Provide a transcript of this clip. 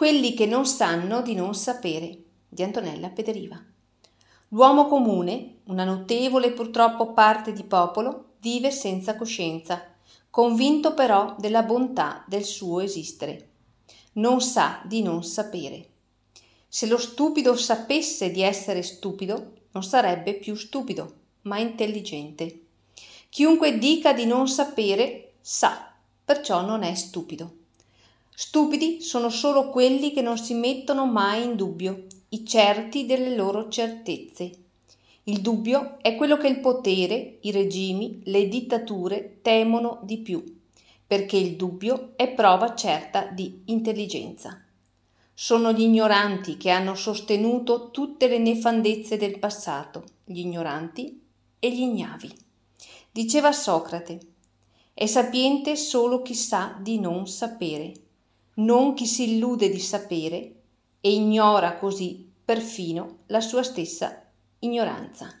quelli che non sanno di non sapere di Antonella Pederiva. L'uomo comune, una notevole purtroppo parte di popolo, vive senza coscienza, convinto però della bontà del suo esistere. Non sa di non sapere. Se lo stupido sapesse di essere stupido, non sarebbe più stupido, ma intelligente. Chiunque dica di non sapere, sa, perciò non è stupido. Stupidi sono solo quelli che non si mettono mai in dubbio, i certi delle loro certezze. Il dubbio è quello che il potere, i regimi, le dittature temono di più, perché il dubbio è prova certa di intelligenza. Sono gli ignoranti che hanno sostenuto tutte le nefandezze del passato, gli ignoranti e gli ignavi. Diceva Socrate, è sapiente solo chi sa di non sapere non chi si illude di sapere e ignora così perfino la sua stessa ignoranza.